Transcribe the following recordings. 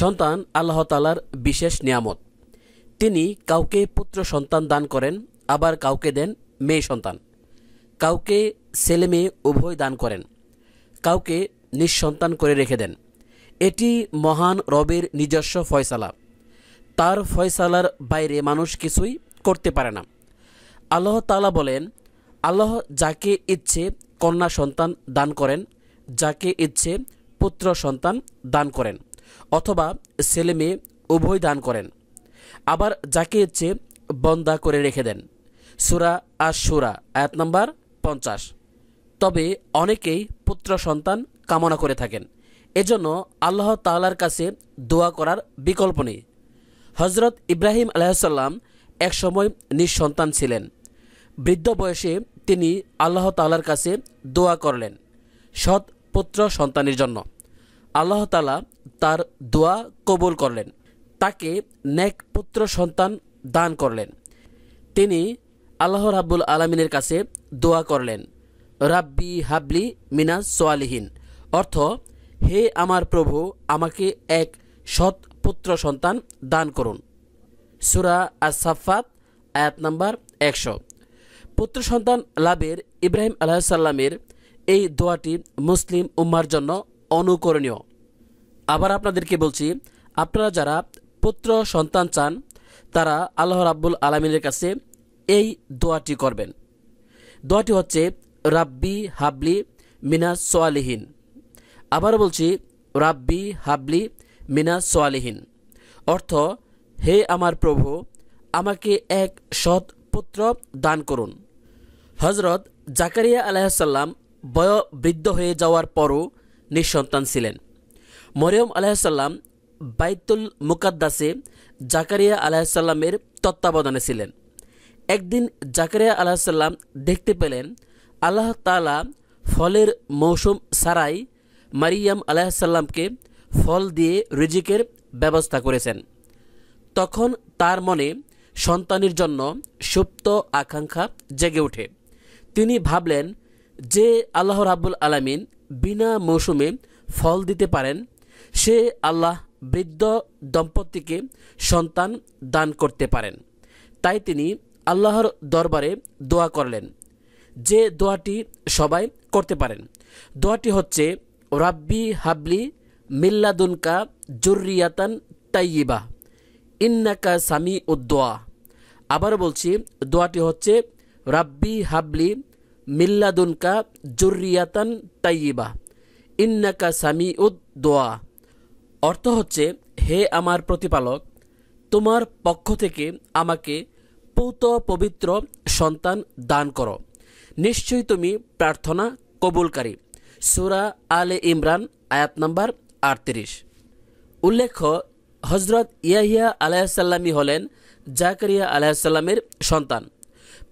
সন্তান আল্লাহ তালার বিশেষ নিয়ামত তিনি কাউকে পুত্র সন্তান দান করেন আবার কাউকে দেন মেয়ে সন্তান কাউকে ছেলে মেয়ে উভয় দান করেন কাউকে নিঃসন্তান করে রেখে দেন এটি মহান রবের নিজস্ব ফয়সালা তার ফয়সালার বাইরে মানুষ কিছুই করতে পারে না আল্লাহ তালা বলেন আল্লাহ যাকে ইচ্ছে কন্যা সন্তান দান করেন যাকে ইচ্ছে পুত্র সন্তান দান করেন অথবা ছেলে মেয়ে উভয় দান করেন আবার যাকে ইচ্ছে বন্দা করে রেখে দেন সুরা আর সুরা আয়াত নম্বর পঞ্চাশ তবে অনেকেই পুত্র সন্তান কামনা করে থাকেন এজন্য আল্লাহ তালার কাছে দোয়া করার বিকল্প নেই হজরত ইব্রাহিম আলাহসাল্লাম একসময় নিঃসন্তান ছিলেন বৃদ্ধ বয়সে তিনি আল্লাহ তালার কাছে দোয়া করলেন সৎ পুত্র সন্তানের জন্য আল্লাহ তালা তার দোয়া কবুল করলেন তাকে ন্যাক পুত্র সন্তান দান করলেন তিনি আল্লাহ রাব্বুল আলমিনের কাছে দোয়া করলেন রাব্বি হাবলি মিনা সোয়ালিহীন অর্থ হে আমার প্রভু আমাকে এক সৎ পুত্র সন্তান দান করুন সুরা আসাফাত আয়াত নাম্বার একশো পুত্র সন্তান লাভের ইব্রাহিম সাল্লামের এই দোয়াটি মুসলিম উম্মার জন্য অনুকরণীয় আবার আপনাদেরকে বলছি আপনারা যারা পুত্র সন্তান চান তারা আল্লাহ রাব্বুল আলমিনের কাছে এই দোয়াটি করবেন দোয়াটি হচ্ছে রাব্বি হাবলি মিনা সোয়ালিহীন আবার বলছি রাব্বি হাবলি মিনা সোয়ালিহীন অর্থ হে আমার প্রভু আমাকে এক সৎ পুত্র দান করুন হজরত জাকারিয়া আলাইসাল্লাম বয় বৃদ্ধ হয়ে যাওয়ার পরও নিঃসন্তান ছিলেন মরিয়ম আলাহিসাল্লাম বাইতুল মুকাদ্দাসে জাকারিয়া আলাহিসাল্লামের তত্ত্বাবধানে ছিলেন একদিন জাকারিয়া আলাহিসাল্লাম দেখতে পেলেন আল্লাহ তালা ফলের মৌসুম সারাই মারিয়াম আলাহিসাল্লামকে ফল দিয়ে রিজিকের ব্যবস্থা করেছেন তখন তার মনে সন্তানের জন্য সুপ্ত আকাঙ্ক্ষা জেগে ওঠে তিনি ভাবলেন যে আল্লাহ রাবুল আলামিন বিনা মৌসুমে ফল দিতে পারেন সে আল্লাহ বৃদ্ধ দম্পতিকে সন্তান দান করতে পারেন তাই তিনি আল্লাহর দরবারে দোয়া করলেন যে দোয়াটি সবাই করতে পারেন দোয়াটি হচ্ছে রাব্বি হাবলি মিল্লাদুনকা জুরিয়াতান তাইয়িবা ইন্নাকা সামি উদ্দোয়া আবার বলছি দোয়াটি হচ্ছে রাব্বি হাবলি মিল্লাদুনকা জুরিয়াতান তাইবা ইন্নাকা সামি উদ্দোয়া অর্থ হচ্ছে হে আমার প্রতিপালক তোমার পক্ষ থেকে আমাকে পৌত পবিত্র সন্তান দান করো নিশ্চয়ই তুমি প্রার্থনা কবুলকারী সুরা আলে ইমরান আয়াত নাম্বার আটত্রিশ উল্লেখ্য হজরত ইয়াহিয়া আলাহাসাল্লামী হলেন জাকারিয়া আলাহাসাল্লামের সন্তান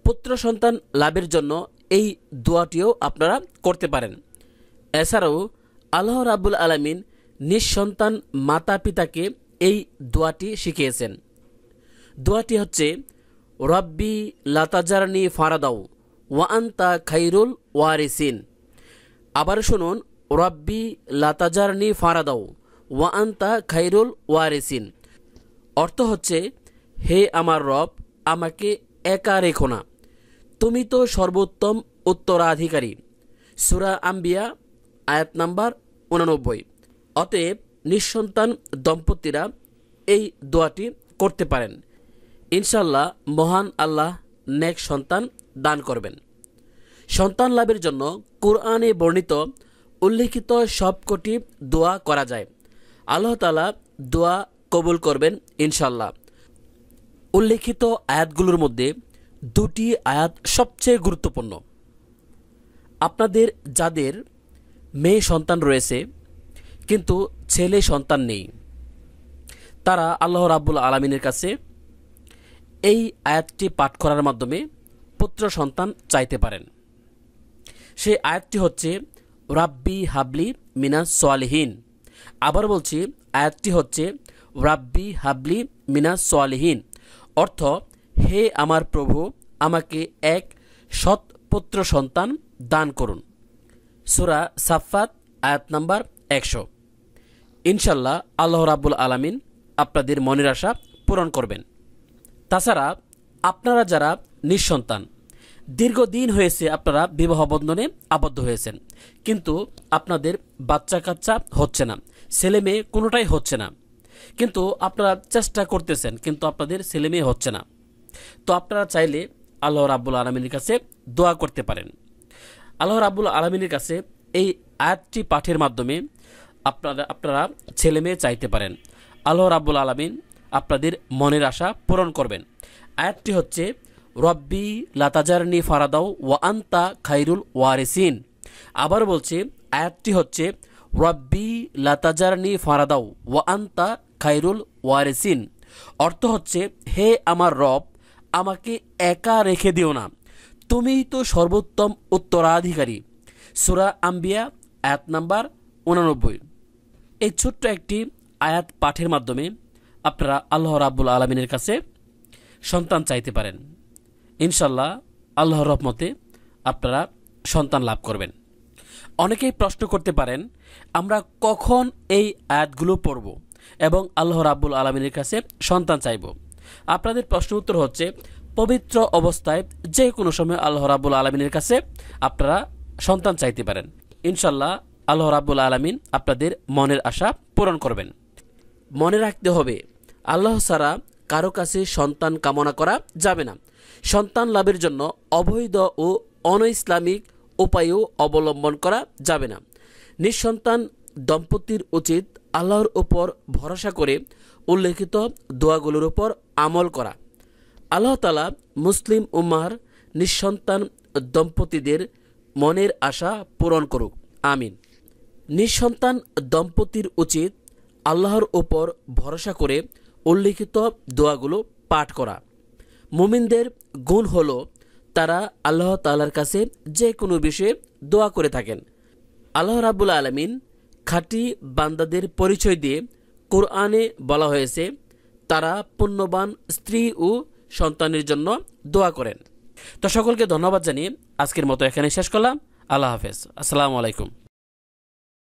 পুত্র সন্তান লাভের জন্য এই দোয়াটিও আপনারা করতে পারেন এছাড়াও আল্লাহ রাবুল আলমিন নিঃসন্তান মাতা পিতাকে এই দোয়াটি শিখিয়েছেন দোয়াটি হচ্ছে রব্বি লতাজারানি ফারাদাও ওয়ান্তা খাইরুল ওয়ারিসিন আবার শুনুন রব্বি লাতাজারনি ফারাদাও ওয়ান্তা খাইরুল ওয়ারিসিন অর্থ হচ্ছে হে আমার রব আমাকে একা রেখো না তুমি তো সর্বোত্তম উত্তরাধিকারী সুরা আম্বিয়া আয়াত নাম্বার উনানব্বই অতএব নিঃসন্তান দম্পতিরা এই দোয়াটি করতে পারেন ইনশাল্লাহ মহান আল্লাহ নেক সন্তান দান করবেন সন্তান লাভের জন্য কোরআনে বর্ণিত উল্লিখিত সবকটি দোয়া করা যায় আল্লাহ তালা দোয়া কবুল করবেন ইনশাল্লাহ উল্লেখিত আয়াতগুলোর মধ্যে দুটি আয়াত সবচেয়ে গুরুত্বপূর্ণ আপনাদের যাদের মেয়ে সন্তান রয়েছে কিন্তু ছেলে সন্তান নেই তারা আল্লাহ রাব্বুল আলমিনের কাছে এই আয়াতটি পাঠ করার মাধ্যমে পুত্র সন্তান চাইতে পারেন সেই আয়াতটি হচ্ছে রাব্বি হাবলি মিনা সোয়ালিহীন আবার বলছি আয়াতটি হচ্ছে রাব্বি হাবলি মিনা সোয়ালিহীন অর্থ হে আমার প্রভু আমাকে এক সৎ পুত্র সন্তান দান করুন সুরা সাফাত আয়াত নাম্বার একশো ইনশাল্লাহ আল্লাহ রাবুল আলমিন আপনাদের মনের আশা পূরণ করবেন তাছাড়া আপনারা যারা নিঃসন্তান দীর্ঘদিন হয়েছে আপনারা বিবাহ বন্ধনে আবদ্ধ হয়েছেন কিন্তু আপনাদের বাচ্চা কাচ্চা হচ্ছে না ছেলে মেয়ে কোনোটাই হচ্ছে না কিন্তু আপনারা চেষ্টা করতেছেন কিন্তু আপনাদের ছেলে মেয়ে হচ্ছে না তো আপনারা চাইলে আল্লাহ রাবুল আলমিনের কাছে দোয়া করতে পারেন আল্লাহ রাব্বুল আলমিনের কাছে এই আয়াতটি পাঠের মাধ্যমে আপনারা আপনারা ছেলে মেয়ে চাইতে পারেন আল্লাহ রাবুল আলমিন আপনাদের মনের আশা পূরণ করবেন আয়াতটি হচ্ছে রব্বি লাতাজারনি ফারাদাও ওয়া আন্তা খাইরুল ওয়ারেসিন আবার বলছে আয়াতটি হচ্ছে রব্বি লাতাজারনি ফারাদাও ওয়া আন্তা খাইরুল ওয়ারেসিন অর্থ হচ্ছে হে আমার রব আমাকে একা রেখে দিও না তুমিই তো সর্বোত্তম উত্তরাধিকারী সুরা আম্বিয়া আয়াত নাম্বার উনানব্বই এই ছোট্ট একটি আয়াত পাঠের মাধ্যমে আপনারা আল্লাহ রাবুল আলমিনের কাছে সন্তান চাইতে পারেন ইনশাল্লাহ আল্লাহর রহমতে আপনারা সন্তান লাভ করবেন অনেকেই প্রশ্ন করতে পারেন আমরা কখন এই আয়াতগুলো পড়ব এবং আল্লাহ রাব্বুল আলমিনের কাছে সন্তান চাইব আপনাদের প্রশ্ন উত্তর হচ্ছে পবিত্র অবস্থায় যে কোনো সময় আল্লাহ রাবুল আলমিনের কাছে আপনারা সন্তান চাইতে পারেন ইনশাল্লাহ আল্লাহ রাবুল আলমিন আপনাদের মনের আশা পূরণ করবেন মনে রাখতে হবে আল্লাহ ছাড়া কারো কাছে সন্তান কামনা করা যাবে না সন্তান লাভের জন্য অবৈধ ও অন ইসলামিক উপায়ও অবলম্বন করা যাবে না নিঃসন্তান দম্পতির উচিত আল্লাহর উপর ভরসা করে উল্লেখিত দোয়াগুলোর উপর আমল করা আল্লাহ তালা মুসলিম উম্মার নিঃসন্তান দম্পতিদের মনের আশা পূরণ করুক আমিন নিঃসন্তান দম্পতির উচিত আল্লাহর ওপর ভরসা করে উল্লিখিত দোয়াগুলো পাঠ করা মুমিনদের গুণ হল তারা আল্লাহ তাল্লার কাছে যে কোনো বিষয়ে দোয়া করে থাকেন আল্লাহ রাবুল আলমিন খাঁটি বান্দাদের পরিচয় দিয়ে কোরআনে বলা হয়েছে তারা পুণ্যবান স্ত্রী ও সন্তানের জন্য দোয়া করেন তো সকলকে ধন্যবাদ জানিয়ে আজকের মতো এখানে শেষ করলাম আল্লাহ হাফেজ আসসালামু আলাইকুম